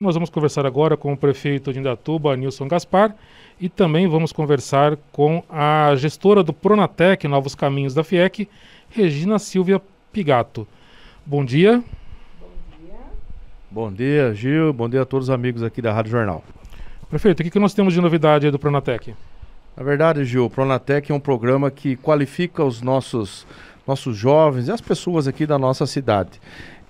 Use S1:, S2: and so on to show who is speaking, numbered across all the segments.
S1: Nós vamos conversar agora com o prefeito de Indatuba, Nilson Gaspar, e também vamos conversar com a gestora do Pronatec Novos Caminhos da FIEC, Regina Silvia Pigato. Bom dia. Bom dia. Bom dia,
S2: Gil. Bom dia a todos os amigos aqui da Rádio Jornal.
S1: Prefeito, o que, que nós temos de novidade do Pronatec?
S2: Na verdade, Gil, o Pronatec é um programa que qualifica os nossos nossos jovens e as pessoas aqui da nossa cidade.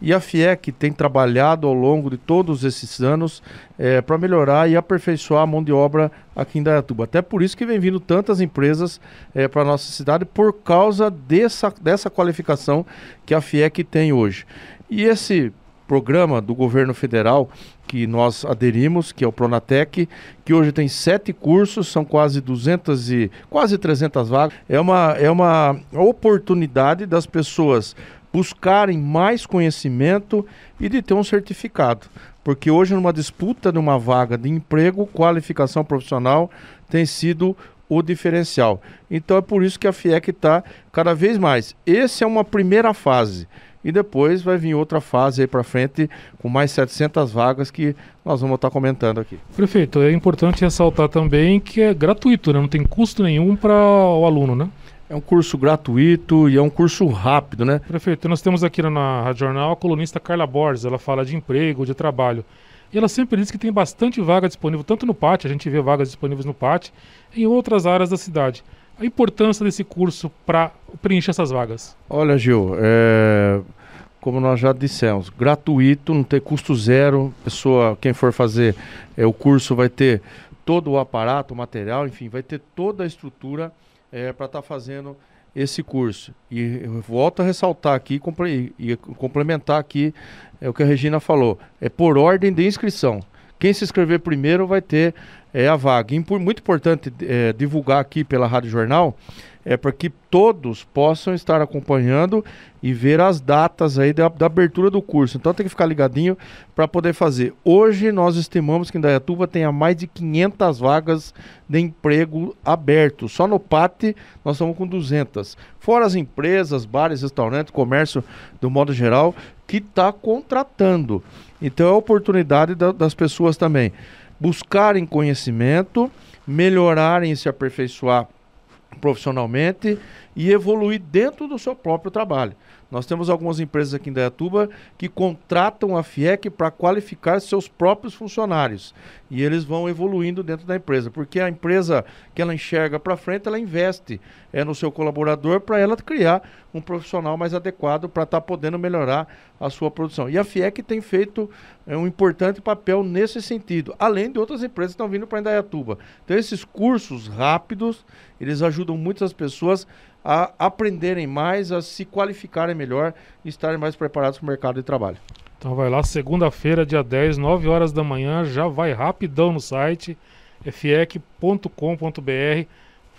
S2: E a FIEC tem trabalhado ao longo de todos esses anos é, para melhorar e aperfeiçoar a mão de obra aqui em Dayatuba. Até por isso que vem vindo tantas empresas é, para a nossa cidade por causa dessa, dessa qualificação que a FIEC tem hoje. E esse programa do governo federal que nós aderimos, que é o Pronatec, que hoje tem sete cursos, são quase 200 e quase 300 vagas. É uma, é uma oportunidade das pessoas buscarem mais conhecimento e de ter um certificado. Porque hoje, numa disputa de uma vaga de emprego, qualificação profissional tem sido o diferencial. Então é por isso que a FIEC está cada vez mais. Essa é uma primeira fase. E depois vai vir outra fase aí para frente com mais 700 vagas que nós vamos estar tá comentando aqui.
S1: Prefeito, é importante ressaltar também que é gratuito, né? não tem custo nenhum para o aluno, né? É um curso gratuito e é um curso rápido, né? Prefeito, nós temos aqui na Rádio Jornal a colunista Carla Borges, ela fala de emprego, de trabalho. E ela sempre diz que tem bastante vaga disponível, tanto no PAT, a gente vê vagas disponíveis no PAT, em outras áreas da cidade a importância desse curso para preencher essas vagas?
S2: Olha, Gil, é, como nós já dissemos, gratuito, não tem custo zero. Pessoa, quem for fazer é, o curso vai ter todo o aparato, o material, enfim, vai ter toda a estrutura é, para estar tá fazendo esse curso. E volto a ressaltar aqui e complementar aqui é, o que a Regina falou. É por ordem de inscrição. Quem se inscrever primeiro vai ter é, a vaga. E muito importante é, divulgar aqui pela Rádio Jornal é para que todos possam estar acompanhando e ver as datas aí da, da abertura do curso. Então tem que ficar ligadinho para poder fazer. Hoje nós estimamos que em Dayatuba tenha mais de 500 vagas de emprego aberto. Só no PAT nós estamos com 200. Fora as empresas, bares, restaurantes, comércio do modo geral, que está contratando. Então é a oportunidade da, das pessoas também buscarem conhecimento, melhorarem e se aperfeiçoar profissionalmente e evoluir dentro do seu próprio trabalho. Nós temos algumas empresas aqui em Dayatuba que contratam a FIEC para qualificar seus próprios funcionários e eles vão evoluindo dentro da empresa, porque a empresa que ela enxerga para frente, ela investe é no seu colaborador para ela criar um profissional mais adequado para estar tá podendo melhorar a sua produção. E a FIEC tem feito é um importante papel nesse sentido, além de outras empresas que estão vindo para Indaiatuba. Então, esses cursos rápidos, eles ajudam muitas pessoas a aprenderem mais, a se qualificarem melhor e estarem mais preparados para o mercado de trabalho.
S1: Então vai lá, segunda-feira, dia 10, 9 horas da manhã, já vai rapidão no site fiec.com.br,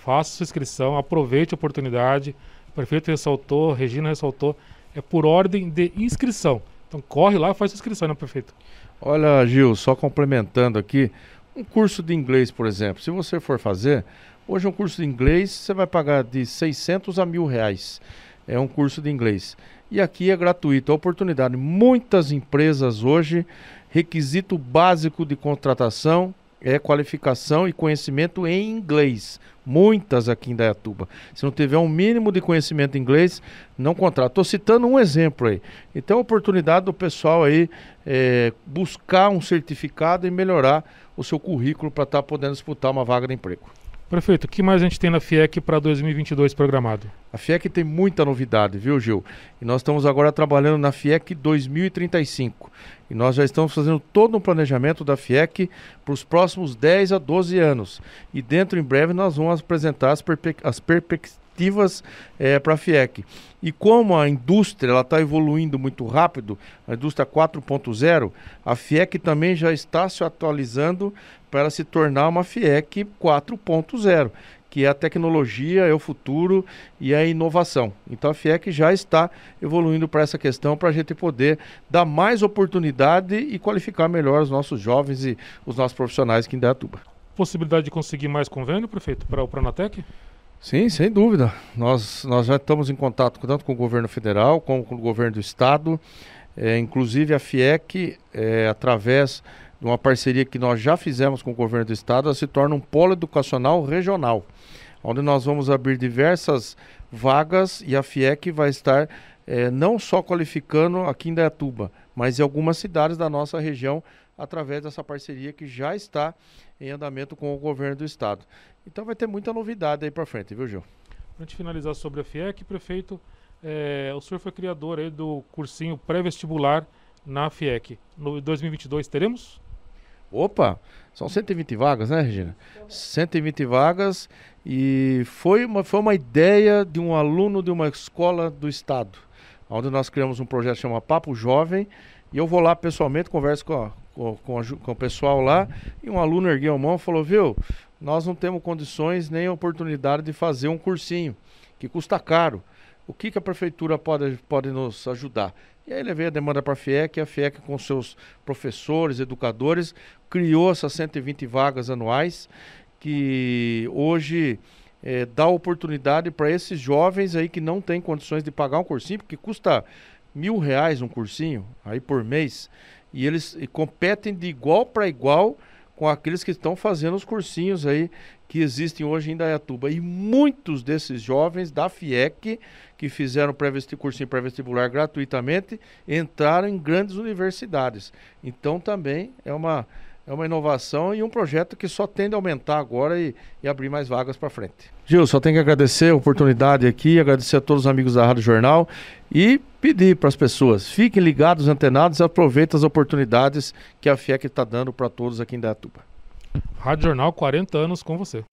S1: faça sua inscrição, aproveite a oportunidade. O prefeito ressaltou, Regina ressaltou, é por ordem de inscrição. Então corre lá e faz inscrição, né, prefeito?
S2: Olha, Gil, só complementando aqui, um curso de inglês, por exemplo, se você for fazer, hoje um curso de inglês você vai pagar de 600 a mil reais. É um curso de inglês. E aqui é gratuito, é oportunidade. Muitas empresas hoje, requisito básico de contratação, é qualificação e conhecimento em inglês. Muitas aqui em Dayatuba. Se não tiver um mínimo de conhecimento em inglês, não contrata. Estou citando um exemplo aí. Então, a oportunidade do pessoal aí é, buscar um certificado e melhorar o seu currículo para estar tá podendo disputar uma vaga de emprego.
S1: Prefeito, o que mais a gente tem na FIEC para 2022 programado? A FIEC tem muita novidade, viu, Gil?
S2: E nós estamos agora trabalhando na FIEC 2035. E nós já estamos fazendo todo um planejamento da FIEC para os próximos 10 a 12 anos. E dentro em breve nós vamos apresentar as, perpe... as perspectivas atrativas é, eh, para a FIEC. E como a indústria está evoluindo muito rápido, a indústria 4.0, a FIEC também já está se atualizando para se tornar uma FIEC 4.0 que é a tecnologia, é o futuro e é a inovação. Então a FIEC já está evoluindo para essa questão para a gente poder dar mais oportunidade e qualificar melhor os nossos jovens e os nossos profissionais aqui em Datuba.
S1: Possibilidade de conseguir mais convênio, prefeito, para o Pronatec?
S2: Sim, sem dúvida. Nós, nós já estamos em contato tanto com o governo federal como com o governo do estado. É, inclusive a FIEC, é, através de uma parceria que nós já fizemos com o governo do estado, ela se torna um polo educacional regional, onde nós vamos abrir diversas vagas e a FIEC vai estar é, não só qualificando aqui em Dayatuba, mas em algumas cidades da nossa região através dessa parceria que já está em andamento com o governo do estado. Então vai ter
S1: muita novidade aí para frente, viu, Gil? Antes de finalizar sobre a FIEC, prefeito, é, o senhor foi criador aí do cursinho pré-vestibular na FIEC. No 2022 teremos? Opa, são 120 vagas, né, Regina? 120 vagas
S2: e foi uma, foi uma ideia de um aluno de uma escola do estado, onde nós criamos um projeto chamado Papo Jovem, e eu vou lá pessoalmente, converso com a, com, com, a, com o pessoal lá, e um aluno ergueu a mão e falou, viu, nós não temos condições nem oportunidade de fazer um cursinho, que custa caro. O que, que a prefeitura pode, pode nos ajudar? E aí levei a demanda para a FIEC, e a FIEC com seus professores, educadores, criou essas 120 vagas anuais, que hoje é, dá oportunidade para esses jovens aí que não têm condições de pagar um cursinho, porque custa mil reais um cursinho aí por mês e eles competem de igual para igual com aqueles que estão fazendo os cursinhos aí que existem hoje em Dayatuba. E muitos desses jovens da FIEC que fizeram pré cursinho pré-vestibular gratuitamente entraram em grandes universidades. Então também é uma é uma inovação e um projeto que só tende a aumentar agora e, e abrir mais vagas para frente. Gil, só tenho que agradecer a oportunidade aqui, agradecer a todos os amigos da Rádio Jornal e pedir para as pessoas, fiquem ligados, antenados, aproveitem as oportunidades que a
S1: FIEC está dando para todos aqui em Datuba. Rádio Jornal, 40 anos com você.